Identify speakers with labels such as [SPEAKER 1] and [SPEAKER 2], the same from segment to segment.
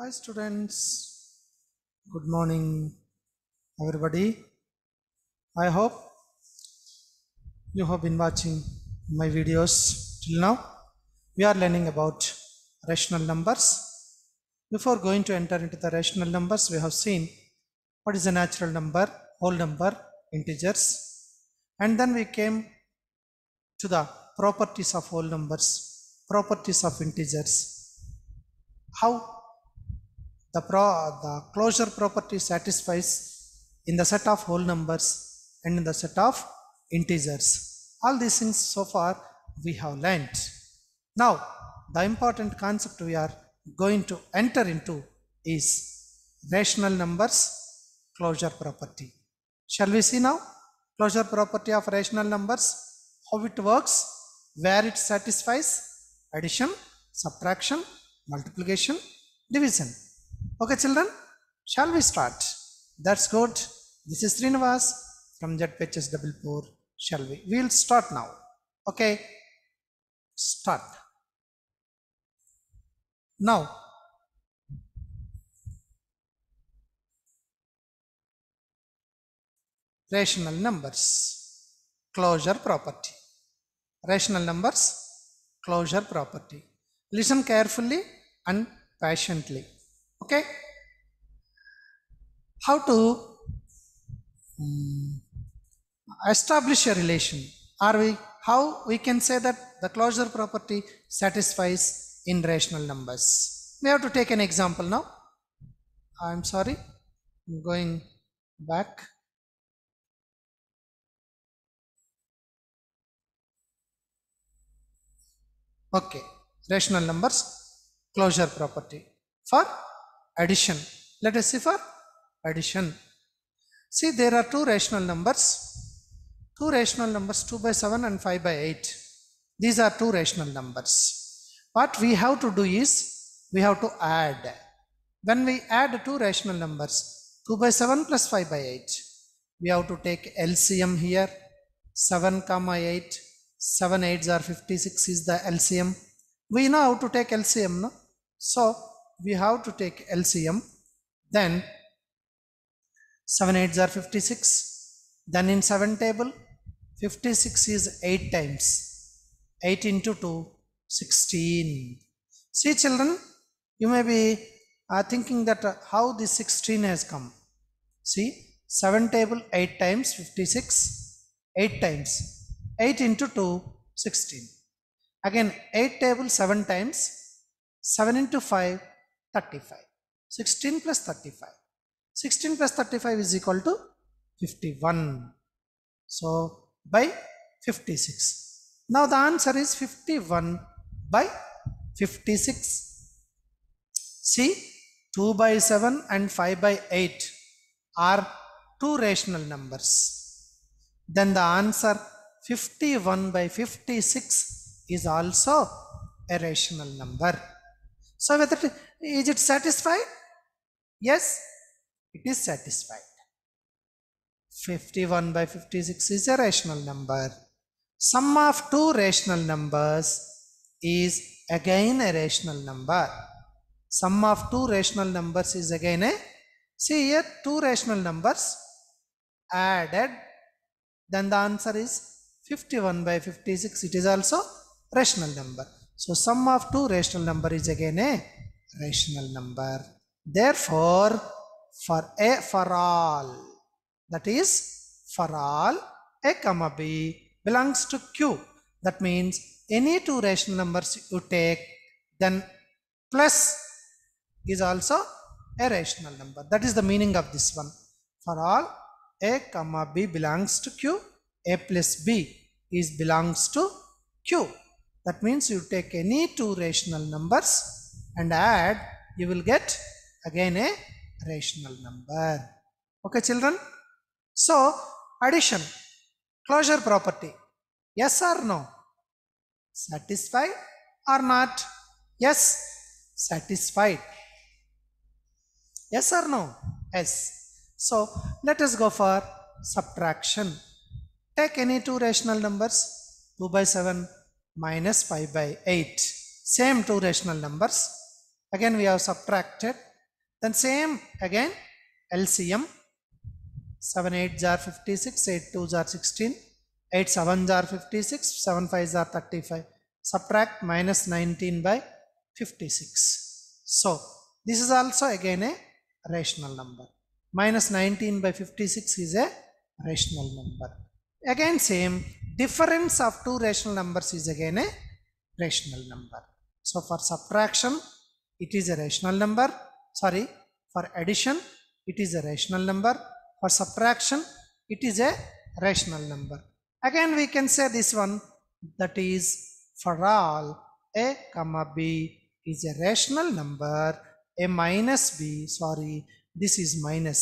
[SPEAKER 1] Hi students, good morning everybody. I hope you have been watching my videos till now. We are learning about rational numbers. Before going to enter into the rational numbers, we have seen what is a natural number, whole number, integers. And then we came to the properties of whole numbers, properties of integers. How the, pro, the closure property satisfies in the set of whole numbers and in the set of integers. All these things so far we have learnt. Now the important concept we are going to enter into is rational numbers closure property. Shall we see now closure property of rational numbers, how it works, where it satisfies addition, subtraction, multiplication, division. Okay, children, shall we start? That's good. This is Srinivas from JetPatches Double Shall we? We'll start now. Okay, start. Now, rational numbers, closure property. Rational numbers, closure property. Listen carefully and patiently okay how to um, establish a relation are we how we can say that the closure property satisfies irrational numbers we have to take an example now i'm sorry i'm going back okay rational numbers closure property for addition. Let us see for addition. See, there are two rational numbers. Two rational numbers, 2 by 7 and 5 by 8. These are two rational numbers. What we have to do is, we have to add. When we add two rational numbers, 2 by 7 plus 5 by 8, we have to take LCM here, 7 comma 8, 7 8s are 56 is the LCM. We know how to take LCM, no? So, we have to take LCM then 7 8s are 56 then in 7 table 56 is 8 times 8 into 2 16 see children you may be uh, thinking that uh, how this 16 has come see 7 table 8 times 56 8 times 8 into 2 16 again 8 table 7 times 7 into 5 35. 16 plus 35. 16 plus 35 is equal to 51. So by 56. Now the answer is 51 by 56. See 2 by 7 and 5 by 8 are two rational numbers. Then the answer 51 by 56 is also a rational number. So whether is it satisfied? Yes, it is satisfied. 51 by 56 is a rational number. Sum of two rational numbers is again a rational number. Sum of two rational numbers is again a, see here two rational numbers added, then the answer is 51 by 56, it is also rational number. So sum of two rational number is again a rational number. Therefore, for a for all, that is for all a comma b belongs to Q. That means any two rational numbers you take, then plus is also a rational number. That is the meaning of this one. For all a comma b belongs to Q, a plus b is belongs to Q. That means you take any two rational numbers and add, you will get again a rational number. Okay, children? So, addition, closure property. Yes or no? Satisfy or not? Yes, satisfied. Yes or no? Yes. So, let us go for subtraction. Take any two rational numbers, 2 by 7, minus pi by 8 same two rational numbers again we have subtracted then same again LCM 7 8 jar 56 8 2 jar 16 8 7 jar 56 7 5 jar 35 subtract minus 19 by 56 so this is also again a rational number minus 19 by 56 is a rational number again same difference of two rational numbers is again a rational number so for subtraction it is a rational number sorry for addition it is a rational number for subtraction it is a rational number again we can say this one that is for all a comma b is a rational number a minus b sorry this is minus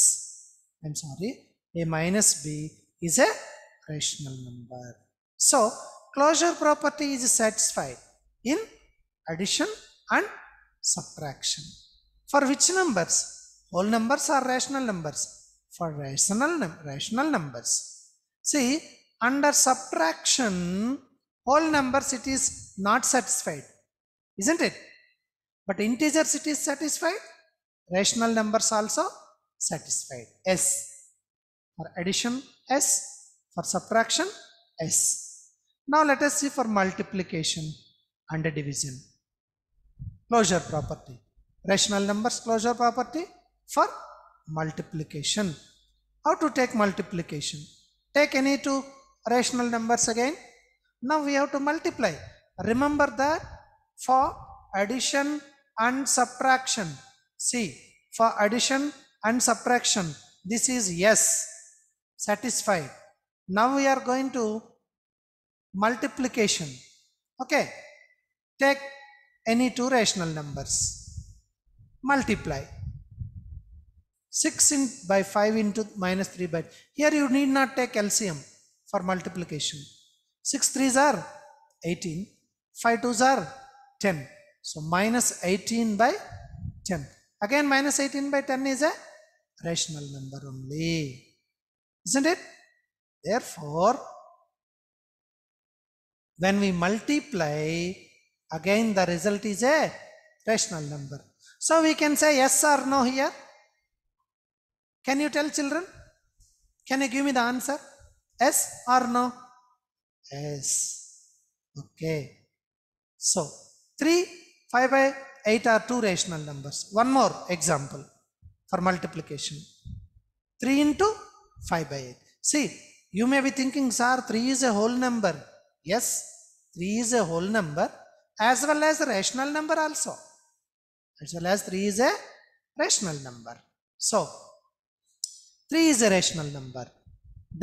[SPEAKER 1] i'm sorry a minus b is a rational number. So closure property is satisfied in addition and subtraction. For which numbers? Whole numbers are rational numbers. For rational, num rational numbers. See, under subtraction, whole numbers it is not satisfied. Isn't it? But integers it is satisfied. Rational numbers also satisfied. S. For addition, S for subtraction, S. Now let us see for multiplication and division. Closure property. Rational numbers closure property for multiplication. How to take multiplication? Take any two rational numbers again. Now we have to multiply. Remember that for addition and subtraction. See, for addition and subtraction, this is yes, satisfied now we are going to multiplication. Okay. Take any two rational numbers. Multiply. 6 in by 5 into minus 3 by here you need not take LCM for multiplication 6 3s are 18 5 2s are 10 so minus 18 by 10 again minus 18 by 10 is a rational number only isn't it Therefore, when we multiply, again the result is a rational number. So we can say yes or no here. Can you tell children? Can you give me the answer? Yes or no? Yes. Okay. So 3, 5 by 8 are two rational numbers. One more example for multiplication. 3 into 5 by 8. See, you may be thinking, sir, 3 is a whole number. Yes, 3 is a whole number as well as a rational number also. As well as 3 is a rational number. So, 3 is a rational number.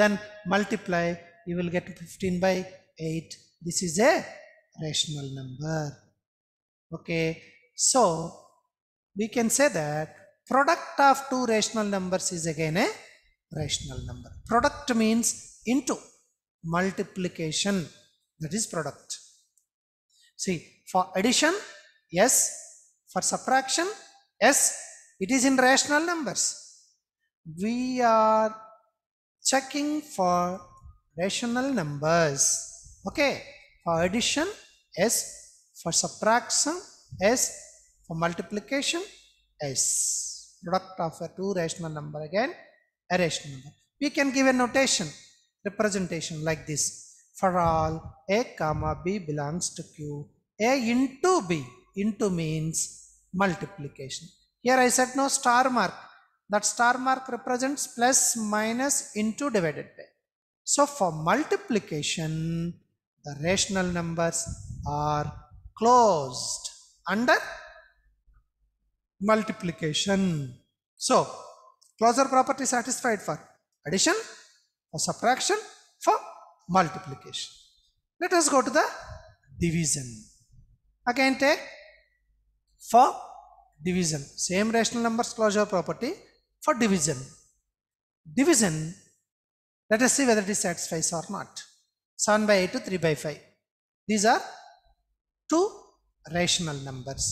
[SPEAKER 1] Then multiply, you will get 15 by 8. This is a rational number. Okay, so we can say that product of two rational numbers is again a rational number. Product means into multiplication that is product. See for addition yes, for subtraction yes, it is in rational numbers. We are checking for rational numbers. Okay, for addition yes, for subtraction yes, for multiplication yes. Product of a two rational number again rational number. We can give a notation representation like this. For all a comma b belongs to q, a into b into means multiplication. Here I said no star mark. That star mark represents plus minus into divided by. So for multiplication, the rational numbers are closed under multiplication. So Closure property satisfied for addition, for subtraction, for multiplication. Let us go to the division. Again take for division. Same rational numbers closure property for division. Division, let us see whether it satisfies or not. 7 by 8 to 3 by 5. These are two rational numbers.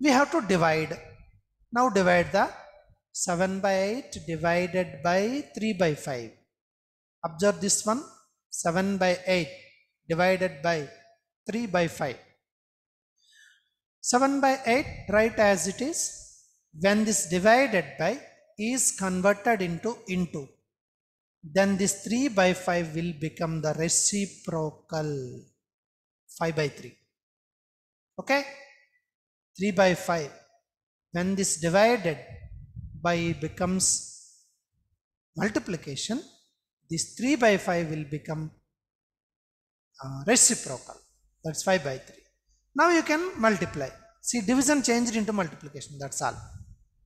[SPEAKER 1] We have to divide. Now divide the 7 by 8 divided by 3 by 5. Observe this one 7 by 8 divided by 3 by 5. 7 by 8 write as it is when this divided by is converted into into then this 3 by 5 will become the reciprocal 5 by 3 okay 3 by 5 when this divided by becomes multiplication, this 3 by 5 will become uh, reciprocal. That's 5 by 3. Now you can multiply. See, division changed into multiplication, that's all.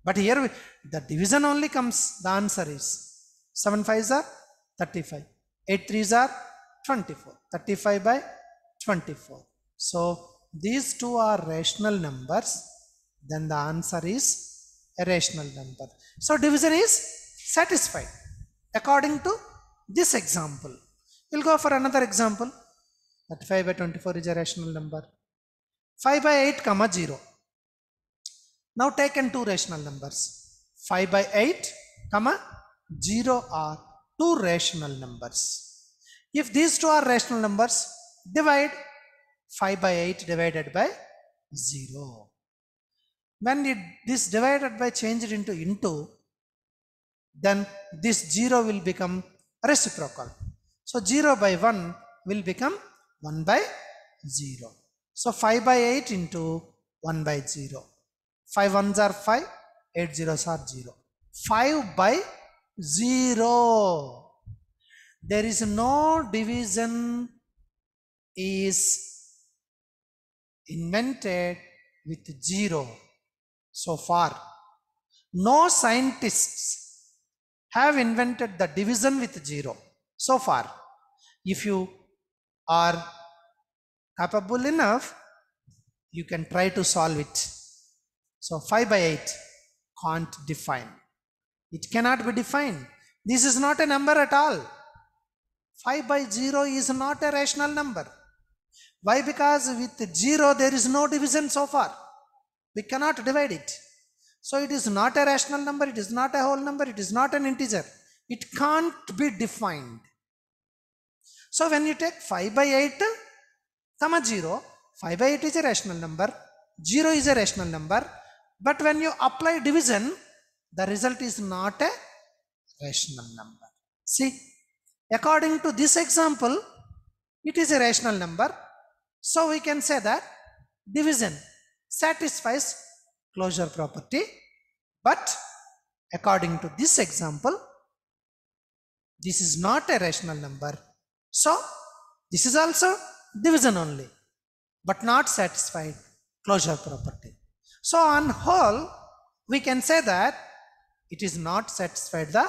[SPEAKER 1] But here, we, the division only comes, the answer is 7 5s are 35, 8 3s are 24, 35 by 24. So, these two are rational numbers, then the answer is a rational number. So division is satisfied according to this example. We'll go for another example 5 by 24 is a rational number. 5 by 8 comma 0. Now taken two rational numbers 5 by 8 comma 0 are two rational numbers. If these two are rational numbers divide 5 by 8 divided by 0. When it, this divided by changed into into, then this 0 will become reciprocal. So 0 by 1 will become 1 by 0. So 5 by 8 into 1 by 0. 5 ones are 5, 8 zeros are 0. 5 by 0. There is no division is invented with 0 so far. No scientists have invented the division with zero so far. If you are capable enough, you can try to solve it. So 5 by 8 can't define. It cannot be defined. This is not a number at all. 5 by 0 is not a rational number. Why? Because with 0 there is no division so far. We cannot divide it. So it is not a rational number, it is not a whole number, it is not an integer. It can't be defined. So when you take 5 by 8, comma 0, 5 by 8 is a rational number, 0 is a rational number, but when you apply division, the result is not a rational number. See, according to this example, it is a rational number. So we can say that division satisfies closure property but according to this example this is not a rational number so this is also division only but not satisfied closure property so on whole we can say that it is not satisfied the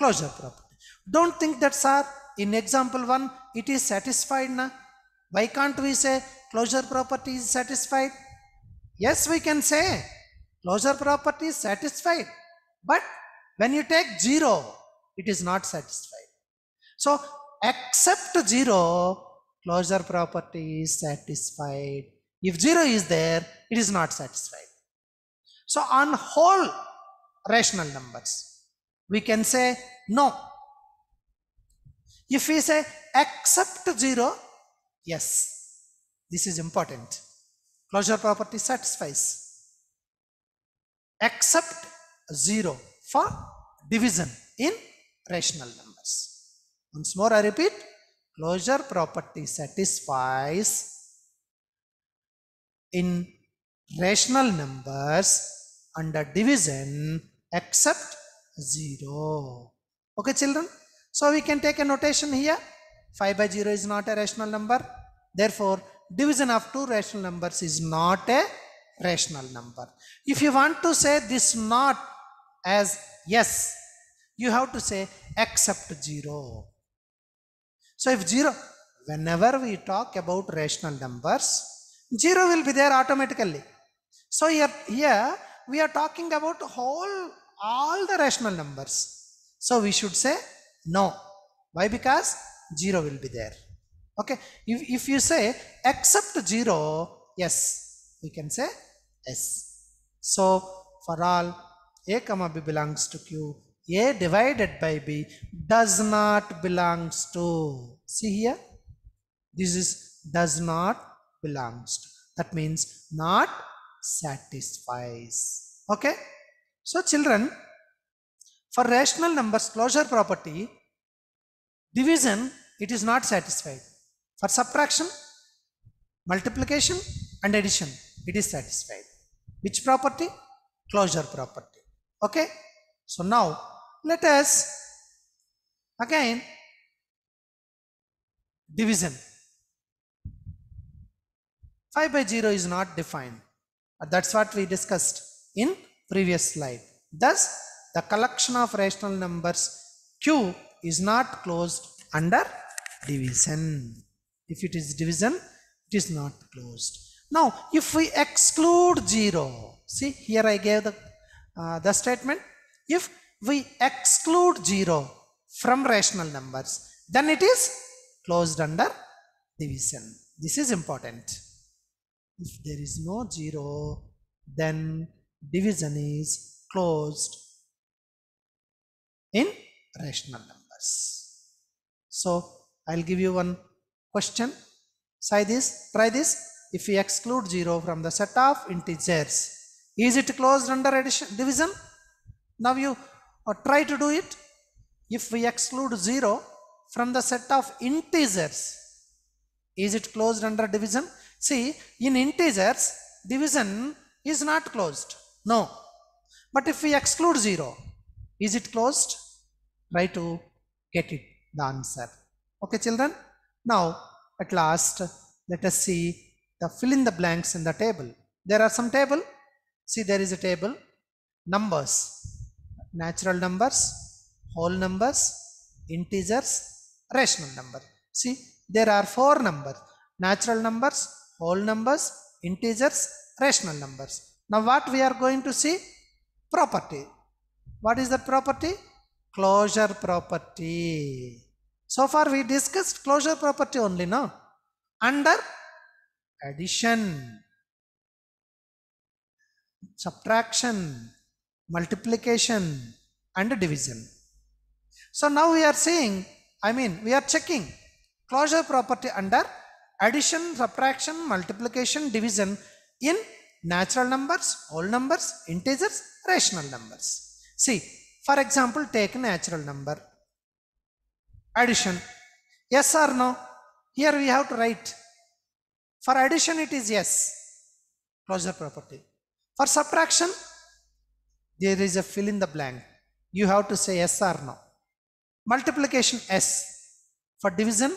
[SPEAKER 1] closure property don't think that sir in example 1 it is satisfied na why can't we say closure property is satisfied Yes, we can say closure property is satisfied. But when you take 0, it is not satisfied. So except 0, closure property is satisfied. If 0 is there, it is not satisfied. So on whole rational numbers, we can say no. If we say except 0, yes, this is important closure property satisfies except 0 for division in rational numbers once more i repeat closure property satisfies in rational numbers under division except 0 okay children so we can take a notation here 5 by 0 is not a rational number therefore division of two rational numbers is not a rational number. If you want to say this not as yes, you have to say except 0. So if 0, whenever we talk about rational numbers, 0 will be there automatically. So here, here we are talking about whole, all the rational numbers. So we should say no. Why? Because 0 will be there okay if, if you say except 0 yes we can say s so for all a comma b belongs to q a divided by b does not belongs to see here this is does not belongs to that means not satisfies okay so children for rational numbers closure property division it is not satisfied for subtraction, multiplication and addition, it is satisfied. Which property? Closure property. Okay. So now let us again division. 5 by 0 is not defined. Uh, that's what we discussed in previous slide. Thus, the collection of rational numbers Q is not closed under division. If it is division, it is not closed. Now, if we exclude 0, see here I gave the, uh, the statement, if we exclude 0 from rational numbers, then it is closed under division. This is important. If there is no 0, then division is closed in rational numbers. So, I'll give you one question try this try this if we exclude 0 from the set of integers is it closed under addition division now you uh, try to do it if we exclude 0 from the set of integers is it closed under division see in integers division is not closed no but if we exclude 0 is it closed try to get it the answer okay children now, at last, let us see the fill in the blanks in the table. There are some table. See, there is a table. Numbers, natural numbers, whole numbers, integers, rational number. See, there are four numbers, natural numbers, whole numbers, integers, rational numbers. Now, what we are going to see? Property. What is the property? Closure property. So far we discussed closure property only, no? Under addition, subtraction, multiplication and division. So now we are seeing, I mean, we are checking closure property under addition, subtraction, multiplication, division in natural numbers, whole numbers, integers, rational numbers. See, for example, take natural number addition. Yes or no? Here we have to write. For addition it is yes, closure property. For subtraction, there is a fill in the blank. You have to say yes or no. Multiplication yes. For division,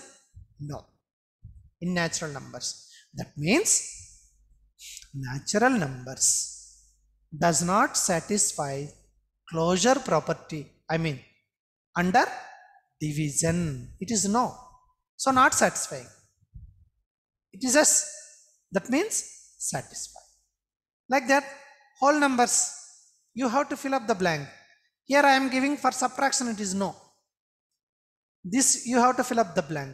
[SPEAKER 1] no. In natural numbers. That means natural numbers does not satisfy closure property. I mean, under division. It is no. So not satisfying. It is as That means satisfy. Like that, whole numbers, you have to fill up the blank. Here I am giving for subtraction, it is no. This you have to fill up the blank.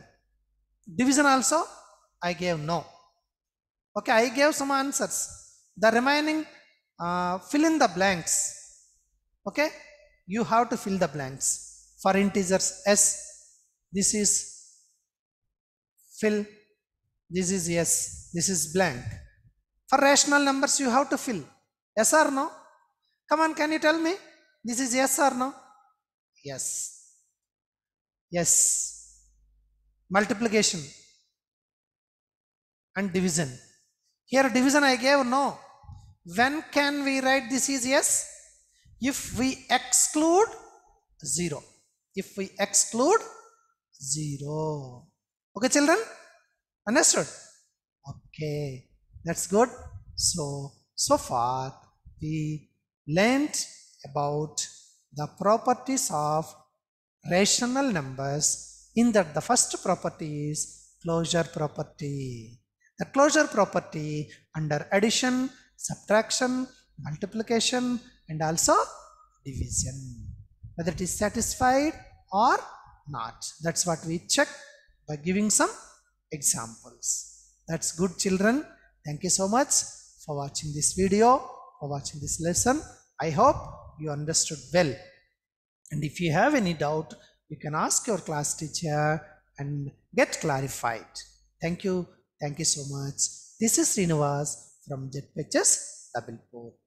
[SPEAKER 1] Division also, I gave no. Okay, I gave some answers. The remaining, uh, fill in the blanks. Okay, you have to fill the blanks for integers s this is fill this is yes this is blank for rational numbers you have to fill yes or no come on can you tell me this is yes or no yes yes multiplication and division here division i gave no when can we write this is yes if we exclude 0 if we exclude 0. Okay, children? Understood? Okay, that's good. So, so far we learned about the properties of rational numbers in that the first property is closure property. The closure property under addition, subtraction, multiplication and also division whether it is satisfied or not. That's what we check by giving some examples. That's good children. Thank you so much for watching this video, for watching this lesson. I hope you understood well. And if you have any doubt, you can ask your class teacher and get clarified. Thank you. Thank you so much. This is Srinivas from JetPatches Dabilpur.